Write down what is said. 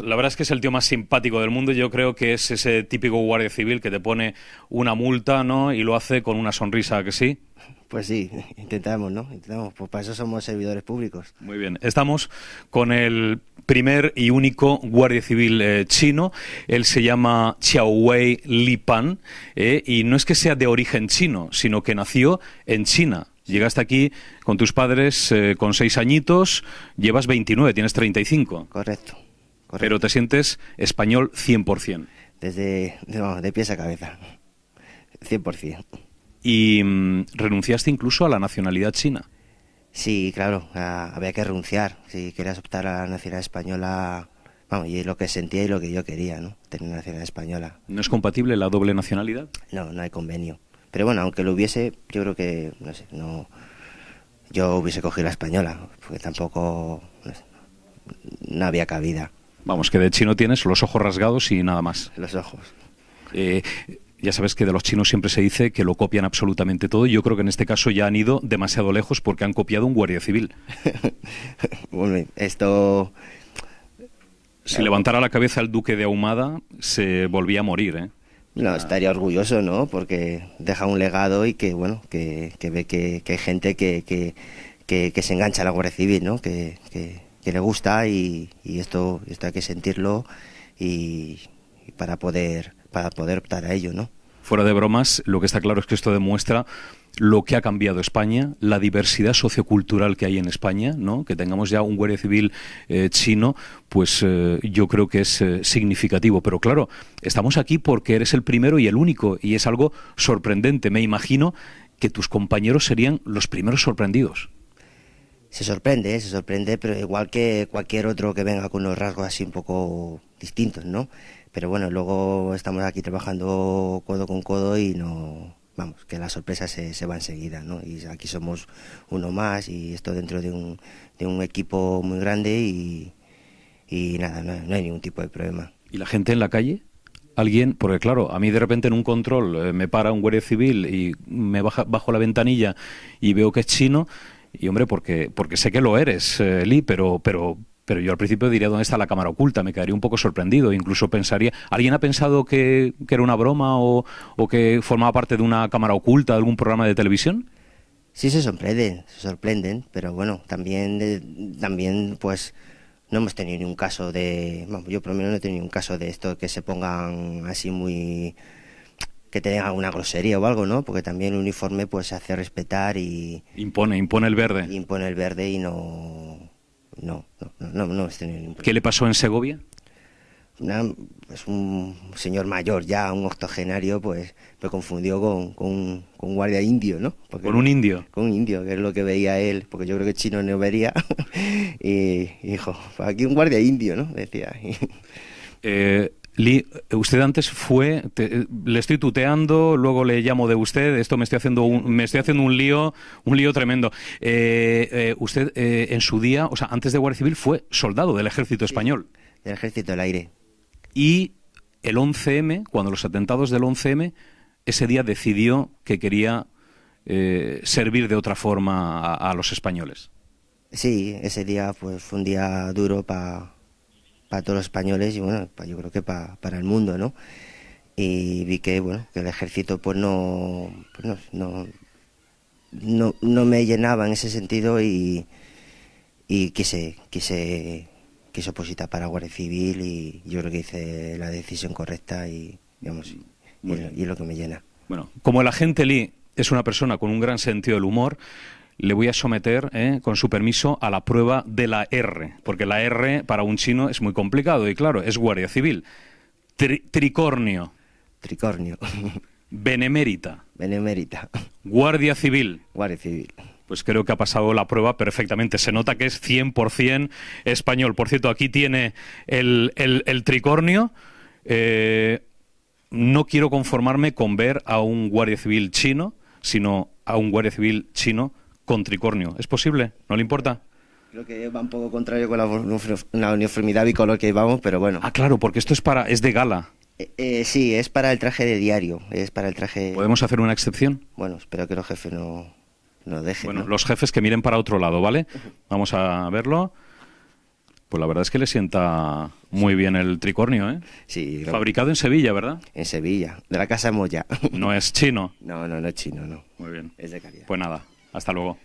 La verdad es que es el tío más simpático del mundo. Yo creo que es ese típico guardia civil que te pone una multa, ¿no? Y lo hace con una sonrisa, ¿que sí? Pues sí, intentamos, ¿no? Intentamos, pues para eso somos servidores públicos. Muy bien, estamos con el primer y único guardia civil eh, chino. Él se llama Xiaowei Lipan, Li eh, Pan y no es que sea de origen chino, sino que nació en China. Llegaste aquí con tus padres eh, con seis añitos, llevas 29, tienes 35. Correcto. Pero te sientes español 100%. Desde, de pies a cabeza. 100%. ¿Y mm, renunciaste incluso a la nacionalidad china? Sí, claro, había que renunciar. Si querías optar a la nacionalidad española, vamos, y lo que sentía y lo que yo quería, ¿no? Tener nacionalidad española. ¿No es compatible la doble nacionalidad? No, no hay convenio. Pero bueno, aunque lo hubiese, yo creo que, no sé, no. Yo hubiese cogido la española, porque tampoco. No, sé, no había cabida. Vamos, que de chino tienes los ojos rasgados y nada más. Los ojos. Eh, ya sabes que de los chinos siempre se dice que lo copian absolutamente todo. y Yo creo que en este caso ya han ido demasiado lejos porque han copiado un guardia civil. bueno, esto... Si levantara la cabeza el duque de Ahumada, se volvía a morir, ¿eh? No, ah. estaría orgulloso, ¿no? Porque deja un legado y que, bueno, que, ve que, hay gente que, que, se engancha a la Guardia Civil, ¿no? Que, que le gusta y, esto, esto hay que sentirlo y, para poder para poder optar a ello, ¿no? Fuera de bromas, lo que está claro es que esto demuestra lo que ha cambiado España, la diversidad sociocultural que hay en España, ¿no? que tengamos ya un guardia civil eh, chino, pues eh, yo creo que es eh, significativo. Pero claro, estamos aquí porque eres el primero y el único, y es algo sorprendente. Me imagino que tus compañeros serían los primeros sorprendidos se sorprende, ¿eh? se sorprende, pero igual que cualquier otro que venga con unos rasgos así un poco distintos, ¿no? Pero bueno, luego estamos aquí trabajando codo con codo y no, vamos, que la sorpresa se, se va enseguida, ¿no? Y aquí somos uno más y esto dentro de un, de un equipo muy grande y, y nada, no, hay ningún tipo de problema. ¿Y la gente en la calle? alguien, porque claro, a mí de repente en un control eh, me para un guardia civil y me baja, bajo la ventanilla y veo que es chino, y hombre, porque, porque sé que lo eres, eh, Lee, pero, pero, pero yo al principio diría dónde está la cámara oculta, me quedaría un poco sorprendido, incluso pensaría, ¿alguien ha pensado que, era una broma o, que formaba parte de una cámara oculta de algún programa de televisión? Sí, se sorprenden, se sorprenden, pero bueno, también, también pues no hemos tenido ningún caso de, yo por lo menos no he tenido ningún caso de esto que se pongan así muy que tengan alguna grosería o algo, ¿no? Porque también el uniforme pues se hace respetar y... Impone, impone el verde. Impone el verde y no... No, no, no, no, no ¿Qué le pasó en Segovia? Es pues, un señor mayor ya, un octogenario, pues me confundió con, un guardia indio, ¿no? ¿Con un indio? Con un indio, que es lo que veía él, porque yo creo que chino no vería. y, y dijo, pues, aquí un guardia indio, ¿no? Decía. Eh, usted antes fue, le estoy tuteando, luego le llamo de usted, esto me estoy haciendo un, me estoy haciendo un lío, un lío tremendo. Eh, eh, usted eh, en su día, o sea, antes de Guardia Civil fue soldado del ejército español. del ejército del aire. Y el 11M, cuando los atentados del 11M, ese día decidió que quería servir de otra forma a, los españoles. Sí, ese día pues, fue un día duro para para todos los españoles y bueno, yo creo que para el mundo, ¿no? Y vi que, bueno, que el ejército pues, pues no, no, no, no, me llenaba en ese sentido y, y quise, quise, quise opositar para Guardia Civil y yo creo que hice la decisión correcta y, digamos, y, y es lo que me llena. Bueno, como el agente Lee es una persona con un gran sentido del humor, le voy a someter, eh, con su permiso, a la prueba de la R, porque la R para un chino es muy complicado y claro, es guardia civil. tricornio. Tricornio. Benemérita. Benemérita. Guardia civil. Guardia civil pues creo que ha pasado la prueba perfectamente. Se nota que es 100% español. Por cierto, aquí tiene el, tricornio. Eh, no quiero conformarme con ver a un guardia civil chino, sino a un guardia civil chino con tricornio. ¿Es posible? ¿No le importa? Creo que va un poco contrario con la, uniformidad uniformidad bicolor que llevamos, pero bueno. Ah, claro, porque esto es para es de gala. Eh, eh, sí, es para el traje de diario, es para el traje... ¿Podemos hacer una excepción? Bueno, espero que los jefes no, no dejen. Bueno, los jefes que miren para otro lado, ¿vale? Vamos a verlo. Pues la verdad es que le sienta muy bien el tricornio, ¿eh? Sí. Fabricado en Sevilla, ¿verdad? En Sevilla, de la casa Moya. No es chino. No, no, no es chino, no. Muy bien. Es de calidad. Pues nada, hasta luego.